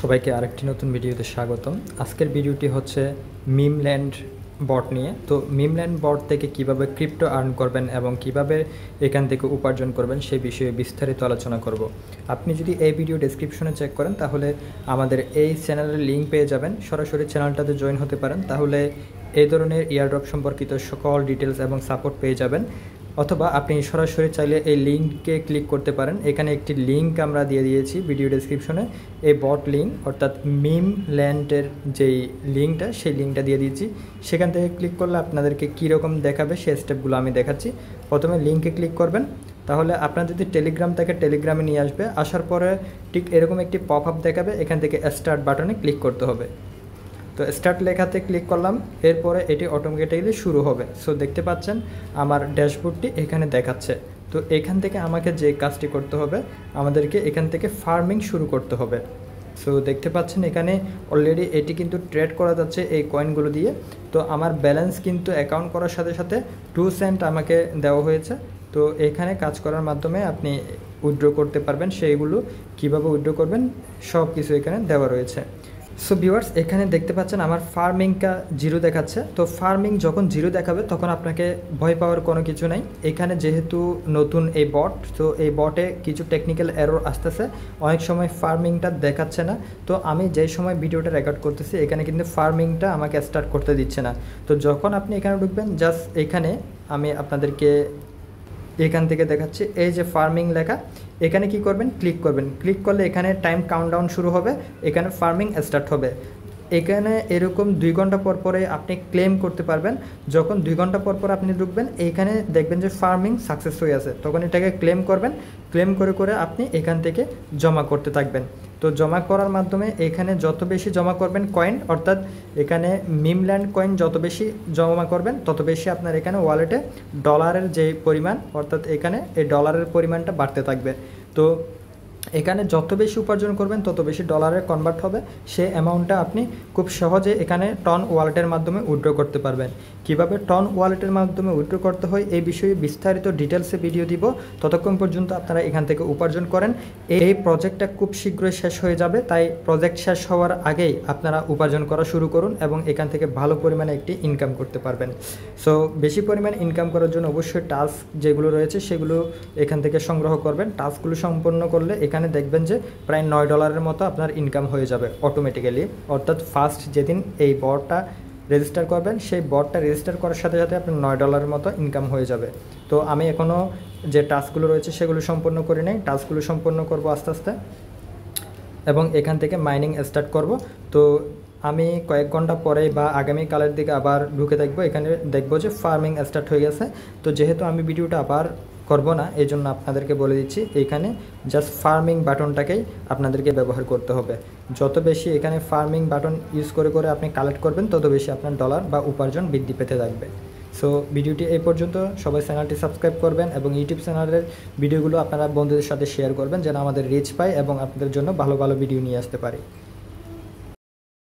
সবাইকে আরেকটি নতুন ভিডিওতে স্বাগতম আজকের ভিডিওটি হচ্ছে মিমল্যান্ড বট নিয়ে তো মিমল্যান্ড বট থেকে কিভাবে ক্রিপ্টো আর্ন করবেন এবং কিভাবে এখান থেকে উপার্জন করবেন সেই বিষয়ে বিস্তারিত আলোচনা করব আপনি যদি এই ভিডিও ডেসক্রিপশনে চেক করেন তাহলে আমাদের এই চ্যানেলের লিঙ্ক পেয়ে যাবেন সরাসরি চ্যানেলটাতে জয়েন হতে পারেন তাহলে এই ধরনের ইয়ারড্রপ সম্পর্কিত সকল ডিটেলস এবং সাপোর্ট পেয়ে যাবেন অথবা আপনি সরাসরি চাইলে এই লিঙ্কে ক্লিক করতে পারেন এখানে একটি লিঙ্ক আমরা দিয়ে দিয়েছি ভিডিও ডেসক্রিপশনে এই বট লিঙ্ক অর্থাৎ মিম ল্যান্ডের যেই লিঙ্কটা সেই লিঙ্কটা দিয়ে দিয়েছি সেখান থেকে ক্লিক করলে আপনাদেরকে কীরকম দেখাবে সেই স্টেপগুলো আমি দেখাচ্ছি প্রথমে লিঙ্কে ক্লিক করবেন তাহলে আপনার যদি টেলিগ্রাম থাকে টেলিগ্রামে নিয়ে আসবে আসার পরে ঠিক এরকম একটি পপ আপ দেখাবে এখান থেকে স্টার্ট বাটনে ক্লিক করতে হবে তো স্টার্ট লেখাতে ক্লিক করলাম এরপরে এটি অটোমেটিকলি শুরু হবে সো দেখতে পাচ্ছেন আমার ড্যাশবোর্ডটি এখানে দেখাচ্ছে তো এখান থেকে আমাকে যে কাজটি করতে হবে আমাদেরকে এখান থেকে ফার্মিং শুরু করতে হবে সো দেখতে পাচ্ছেন এখানে অলরেডি এটি কিন্তু ট্রেড করা যাচ্ছে এই কয়েনগুলো দিয়ে তো আমার ব্যালেন্স কিন্তু অ্যাকাউন্ট করার সাথে সাথে টু সেন্ট আমাকে দেওয়া হয়েছে তো এখানে কাজ করার মাধ্যমে আপনি উইড্রো করতে পারবেন সেইগুলো কিভাবে উইড্রো করবেন সব কিছু এখানে দেওয়া রয়েছে সো ভিউয়ার্স এখানে দেখতে পাচ্ছেন আমার ফার্মিংটা জিরো দেখাচ্ছে তো ফার্মিং যখন জিরো দেখাবে তখন আপনাকে ভয় পাওয়ার কোনো কিছু নাই এখানে যেহেতু নতুন এই বট তো এই বটে কিছু টেকনিক্যাল এরর আসতেছে অনেক সময় ফার্মিংটা দেখাচ্ছে না তো আমি যেই সময় ভিডিওটা রেকর্ড করতেছি এখানে কিন্তু ফার্মিংটা আমাকে স্টার্ট করতে দিচ্ছে না তো যখন আপনি এখানে ঢুকবেন জাস্ট এখানে আমি আপনাদেরকে এখান থেকে দেখাচ্ছে এই যে ফার্মিং লেখা এখানে কি করবেন ক্লিক করবেন ক্লিক করলে এখানে টাইম কাউন্টডাউন শুরু হবে এখানে ফার্মিং স্টার্ট হবে এখানে এরকম দুই ঘন্টা পর পরে আপনি ক্লেম করতে পারবেন যখন দুই ঘন্টা পর পর আপনি ঢুকবেন এইখানে দেখবেন যে ফার্মিং সাকসেস হয়ে আছে তখন এটাকে ক্লেম করবেন ক্লেম করে করে আপনি এখান থেকে জমা করতে থাকবেন তো জমা করার মাধ্যমে এখানে যত বেশি জমা করবেন কয়েন অর্থাৎ এখানে মিমল্যান্ড কয়েন যত বেশি জমা করবেন তত বেশি আপনার এখানে ওয়ালেটে ডলারের যে পরিমাণ অর্থাৎ এখানে এই ডলারের পরিমাণটা বাড়তে থাকবে তো এখানে যত বেশি উপার্জন করবেন তত বেশি ডলারে কনভার্ট হবে সে অ্যামাউন্টটা আপনি খুব সহজে এখানে টন ওয়ালেটের মাধ্যমে উইড্রো করতে পারবেন কিভাবে টন ওয়ালেটের মাধ্যমে উইড্রো করতে হয় এই বিষয়ে বিস্তারিত ডিটেলসে ভিডিও দিব ততক্ষণ পর্যন্ত আপনারা এখান থেকে উপার্জন করেন এই প্রজেক্টটা খুব শীঘ্রই শেষ হয়ে যাবে তাই প্রজেক্ট শেষ হওয়ার আগেই আপনারা উপার্জন করা শুরু করুন এবং এখান থেকে ভালো পরিমাণে একটি ইনকাম করতে পারবেন সো বেশি পরিমাণ ইনকাম করার জন্য অবশ্যই টাস্ক যেগুলো রয়েছে সেগুলো এখান থেকে সংগ্রহ করবেন টাস্কগুলো সম্পন্ন করলে এখানে দেখবেন যে প্রায় নয় ডলারের মতো আপনার ইনকাম হয়ে যাবে অটোমেটিক্যালি অর্থাৎ ফার্স্ট যেদিন এই বরটা রেজিস্টার করবেন সেই বটটা রেজিস্টার করার সাথে সাথে আপনার নয় ডলারের মতো ইনকাম হয়ে যাবে তো আমি এখনও যে টাস্কগুলো রয়েছে সেগুলো সম্পন্ন করে নেই টাস্কগুলো সম্পন্ন করব আস্তে আস্তে এবং এখান থেকে মাইনিং স্টার্ট করব তো আমি কয়েক ঘন্টা পরে বা আগামীকালের দিকে আবার ঢুকে দেখব এখানে দেখব যে ফার্মিং স্টার্ট হয়ে গেছে তো যেহেতু আমি ভিডিওটা আবার করব না এই জন্য আপনাদেরকে বলে দিচ্ছি এখানে জাস্ট ফার্মিং বাটনটাকেই আপনাদেরকে ব্যবহার করতে হবে যত বেশি এখানে ফার্মিং বাটন ইউজ করে করে আপনি কালেক্ট করবেন তত বেশি আপনার ডলার বা উপার্জন বৃদ্ধি পেতে থাকবে সো ভিডিওটি এই পর্যন্ত সবাই চ্যানেলটি সাবস্ক্রাইব করবেন এবং ইউটিউব চ্যানেলের ভিডিওগুলো আপনারা বন্ধুদের সাথে শেয়ার করবেন যেন আমাদের রিচ পায় এবং আপনাদের জন্য ভালো ভালো ভিডিও নিয়ে আসতে পারি